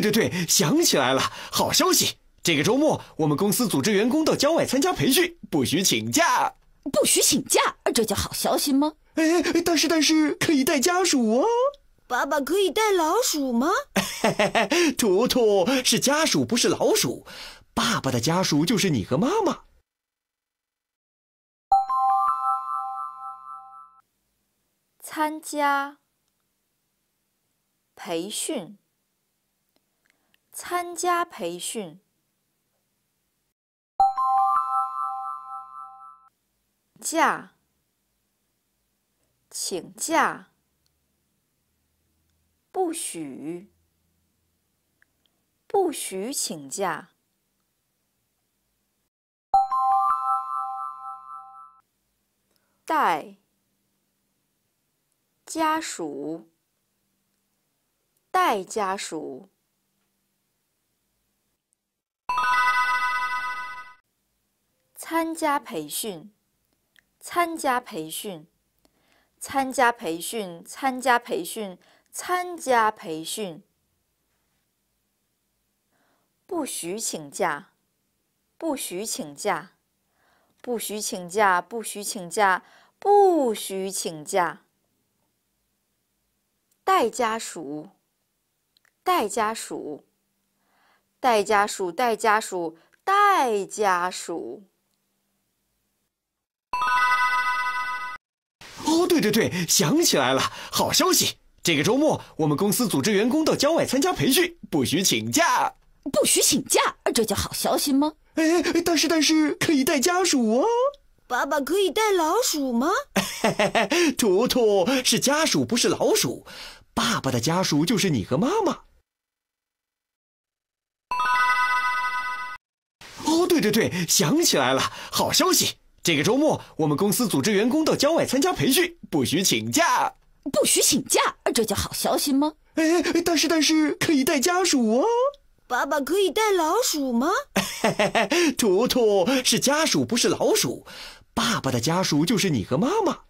对对对，想起来了，好消息！这个周末我们公司组织员工到郊外参加培训，不许请假，不许请假，这叫好消息吗？哎，但是但是可以带家属哦。爸爸可以带老鼠吗？图 图是家属，不是老鼠。爸爸的家属就是你和妈妈。参加培训。参加培训，假，请假，不许，不许请假。带家属，带家属。参加培训，参加培训，参加培训，参加培训，参加培训。不许请假，不许请假，不许请假，不许请假，不许请假。带家属，带家属，带家属，带家属，带家属。哦，对对对，想起来了，好消息！这个周末我们公司组织员工到郊外参加培训，不许请假，不许请假，这叫好消息吗？哎，但是但是可以带家属哦。爸爸可以带老鼠吗？图图是家属，不是老鼠。爸爸的家属就是你和妈妈。哦，对对对，想起来了，好消息。这个周末，我们公司组织员工到郊外参加培训，不许请假，不许请假，这叫好消息吗？哎，但是但是可以带家属哦。爸爸可以带老鼠吗？图 图是家属，不是老鼠。爸爸的家属就是你和妈妈。